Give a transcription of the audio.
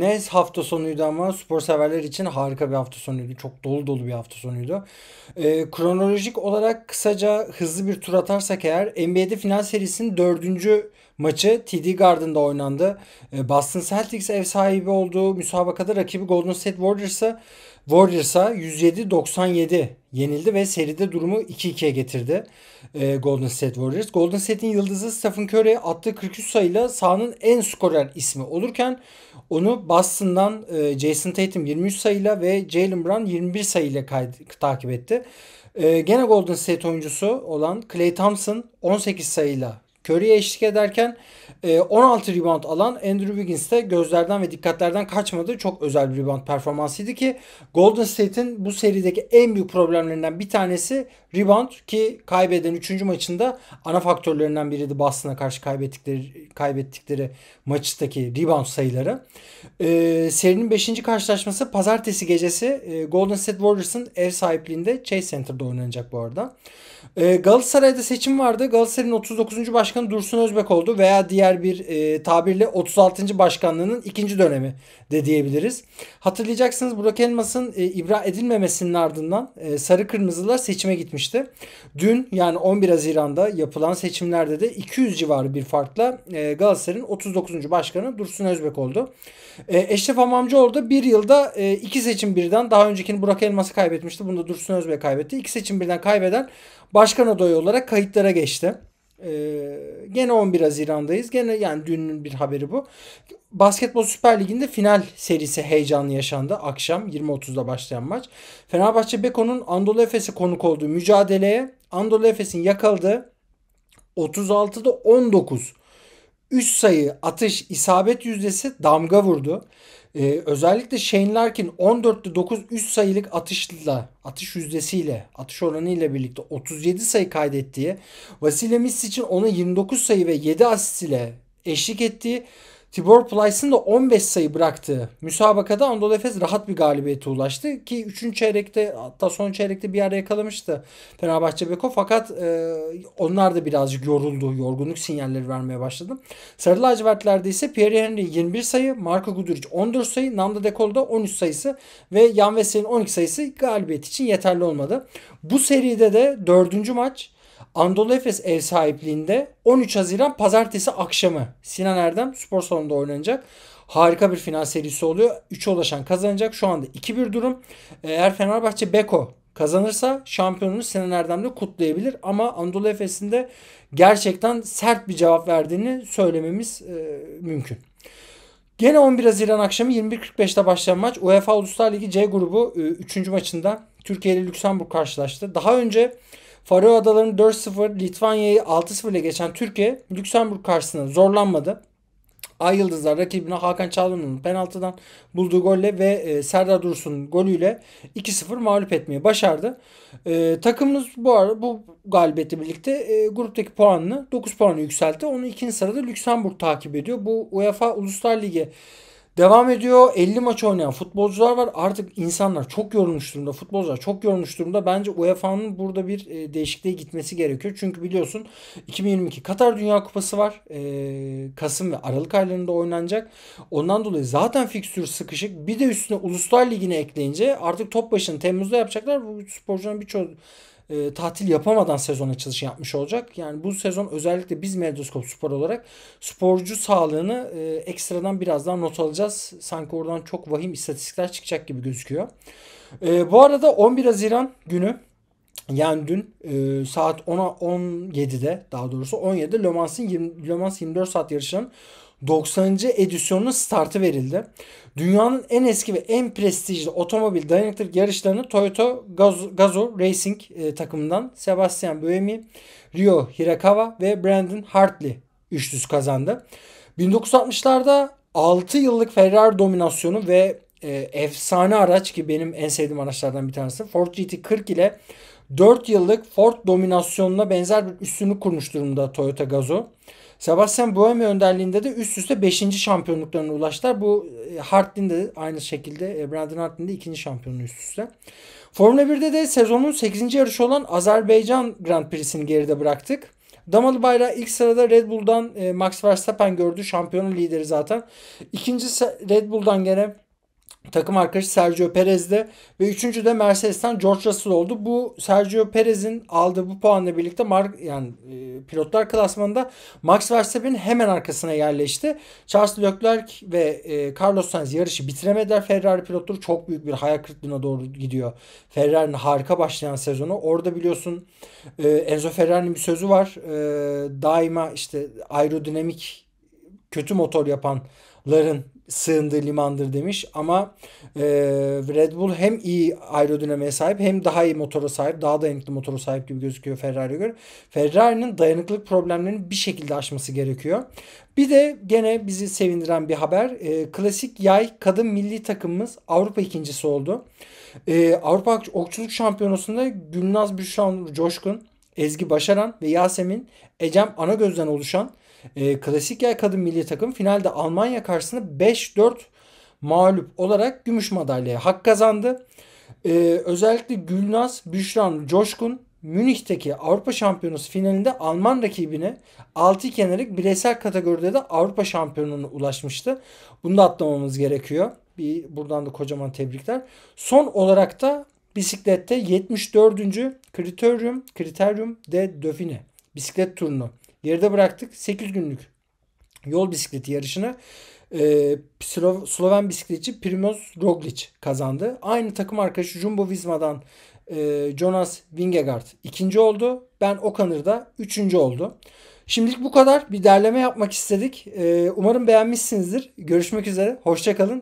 Nez hafta sonuydu ama spor severler için harika bir hafta sonuydu. Çok dolu dolu bir hafta sonuydu. E, kronolojik olarak kısaca hızlı bir tur atarsak eğer NBA'de final serisinin dördüncü maçı TD Garden'da oynandı. E, Boston Celtics ev sahibi olduğu müsabakada rakibi Golden State Warriors'a Warriors'a 107-97 yenildi ve seride durumu 2-2'ye getirdi e, Golden State Warriors. Golden State'in yıldızı Stephen Curry attığı 43 sayıyla sahanın en skorer ismi olurken onu Boston'dan e, Jason Tatum 23 sayıyla ve Jalen Brown 21 sayıyla takip etti. E, gene Golden State oyuncusu olan Klay Thompson 18 sayıyla Curry'e eşlik ederken 16 e, rebound alan Andrew Wiggins de gözlerden ve dikkatlerden kaçmadı. Çok özel bir rebound performansıydı ki Golden State'in bu serideki en büyük problemlerinden bir tanesi rebound ki kaybeden 3. maçında ana faktörlerinden biriydi Boston'a karşı kaybettikleri kaybettikleri maçtaki rebound sayıları. Ee, serinin 5. karşılaşması pazartesi gecesi e, Golden State Warriors'ın ev sahipliğinde Chase Center'da oynanacak bu arada. Ee, Galatasaray'da seçim vardı. Galatasaray'ın 39. başkan Başkanı Dursun Özbek oldu veya diğer bir e, tabirle 36. başkanlığının ikinci dönemi de diyebiliriz. Hatırlayacaksınız Burak Elmas'ın e, ibra edilmemesinin ardından e, sarı kırmızılar seçime gitmişti. Dün yani 11 Haziran'da yapılan seçimlerde de 200 civarı bir farkla e, Galatasaray'ın 39. başkanı Dursun Özbek oldu. E, Eşref Amamcıoğlu da bir yılda e, iki seçim birden daha öncekini Burak Elmas'ı kaybetmişti. Bunu da Dursun Özbek kaybetti. İki seçim birden kaybeden başkan adayı olarak kayıtlara geçti. Ee, gene 11 Haziran'dayız. Gene yani dünün bir haberi bu. Basketbol Süper Ligi'nde final serisi heyecanlı yaşandı. Akşam 20.30'da başlayan maç. Fenerbahçe Beko'nun Anadolu Efes'e konuk olduğu mücadeleye Anadolu Efes'in yakaladığı 36'da 19 üst sayı atış isabet yüzdesi damga vurdu. Ee, özellikle Shane Larkin 14'te 9 3 sayılık atışla, atış yüzdesiyle, atış oranı ile birlikte 37 sayı kaydettiği, Vasile Miss için ona 29 sayı ve 7 asist ile eşlik ettiği Tibor Plyce'ın da 15 sayı bıraktığı müsabakada Anadolu Efes rahat bir galibiyete ulaştı. Ki 3. çeyrekte hatta son çeyrekte bir yerde yakalamıştı Fenerbahçe Beko. Fakat e, onlar da birazcık yoruldu. Yorgunluk sinyalleri vermeye başladı. Sarı lacivertlerde ise Pierre Henry 21 sayı, Marco Guduric 14 sayı, Nando De 13 sayısı ve Jan Vesey'in 12 sayısı galibiyet için yeterli olmadı. Bu seride de 4. maç Anadolu Efes ev sahipliğinde 13 Haziran pazartesi akşamı Sinan Erdem spor salonunda oynanacak. Harika bir final serisi oluyor. 3'e ulaşan kazanacak. Şu anda 2-1 durum. Ee, eğer Fenerbahçe Beko kazanırsa şampiyonluğu Sinan Erdem'le kutlayabilir. Ama Anadolu Efes'in de gerçekten sert bir cevap verdiğini söylememiz e, mümkün. Gene 11 Haziran akşamı 21.45'te başlayan maç UEFA Uluslar Ligi C grubu 3. E, maçında Türkiye ile Lüksemburg karşılaştı. Daha önce Faroe Adaları'nı 4-0, Litvanya'yı 6-0 ile geçen Türkiye Lüksemburg karşısında zorlanmadı. Ay Yıldızlar rakibine Hakan Çalhanoğlu'nun penaltıdan bulduğu golle ve e, Serdar Dursun'un golüyle 2-0 mağlup etmeyi başardı. E, takımımız bu ara bu galibiyetle birlikte e, gruptaki puanını 9 puanı yükseltti. Onu ikinci sırada Lüksemburg takip ediyor. Bu UEFA Uluslar Ligi Devam ediyor. 50 maç oynayan futbolcular var. Artık insanlar çok yorulmuş durumda. Futbolcular çok yorulmuş durumda. Bence UEFA'nın burada bir e, değişikliğe gitmesi gerekiyor. Çünkü biliyorsun 2022 Katar Dünya Kupası var. E, Kasım ve Aralık aylarında oynanacak. Ondan dolayı zaten fikstür sıkışık. Bir de üstüne Uluslar Ligi'ne ekleyince artık top başını Temmuz'da yapacaklar. Bu sporcuların birçok e, tatil yapamadan sezon açılışı yapmış olacak. Yani bu sezon özellikle biz Medyoskop Spor olarak sporcu sağlığını e, ekstradan biraz daha not alacağız. Sanki oradan çok vahim istatistikler çıkacak gibi gözüküyor. E, bu arada 11 Haziran günü yani dün e, saat 10'a 17'de daha doğrusu 17'de Le Mans'ın 20, Le Mans 24 saat yarışının 90. edisyonunun startı verildi. Dünyanın en eski ve en prestijli otomobil dayanıklılık yarışlarını Toyota Gazoo, Racing e, takımından Sebastian Buemi, Rio Hirakawa ve Brandon Hartley üçlüsü kazandı. 1960'larda 6 yıllık Ferrari dominasyonu ve e, efsane araç ki benim en sevdiğim araçlardan bir tanesi Ford GT40 ile 4 yıllık Ford dominasyonuna benzer bir üstünü kurmuş durumda Toyota Gazoo. Sebastian Buemi önderliğinde de üst üste 5. şampiyonluklarına ulaştılar. Bu e, Hartlin de aynı şekilde e, Brandon Hartlin de 2. şampiyonluğu üst üste. Formula 1'de de sezonun 8. yarışı olan Azerbaycan Grand Prix'sini geride bıraktık. Damalı Bayrağı ilk sırada Red Bull'dan e, Max Verstappen gördü. Şampiyonun lideri zaten. İkinci Red Bull'dan gene takım arkadaşı Sergio Perez'de ve üçüncü de Mercedes'ten George Russell oldu. Bu Sergio Perez'in aldığı bu puanla birlikte mark yani e, pilotlar klasmanında Max Verstappen'in hemen arkasına yerleşti. Charles Leclerc ve e, Carlos Sainz yarışı bitiremediler. Ferrari pilotları çok büyük bir hayal kırıklığına doğru gidiyor. Ferrari'nin harika başlayan sezonu. Orada biliyorsun e, Enzo Ferrari'nin bir sözü var. E, daima işte aerodinamik kötü motor yapanların sığındığı limandır demiş ama e, Red Bull hem iyi aerodinamiğe sahip hem daha iyi motora sahip daha dayanıklı motora sahip gibi gözüküyor Ferrari'ye göre. Ferrari'nin dayanıklılık problemlerini bir şekilde aşması gerekiyor. Bir de gene bizi sevindiren bir haber e, klasik yay kadın milli takımımız Avrupa ikincisi oldu. E, Avrupa Okçuluk Şampiyonası'nda Gülnaz Büşran Coşkun Ezgi Başaran ve Yasemin Ecem Anagöz'den oluşan e, klasik yer kadın milli takım finalde Almanya karşısında 5-4 mağlup olarak gümüş madalyaya hak kazandı. E, özellikle Gülnaz, Büşran, Coşkun Münih'teki Avrupa Şampiyonası finalinde Alman rakibine 6 kenelik bireysel kategoride de Avrupa Şampiyonluğuna ulaşmıştı. Bunu da atlamamız gerekiyor. Bir buradan da kocaman tebrikler. Son olarak da bisiklette 74. Kriterium, Kriterium de Dauphine bisiklet turnu geride bıraktık. 8 günlük yol bisikleti yarışını e, Slo- Sloven bisikletçi Primoz Roglic kazandı. Aynı takım arkadaşı Jumbo Visma'dan e, Jonas Vingegaard ikinci oldu. Ben Okanır'da üçüncü oldu. Şimdilik bu kadar. Bir derleme yapmak istedik. E, umarım beğenmişsinizdir. Görüşmek üzere. Hoşçakalın.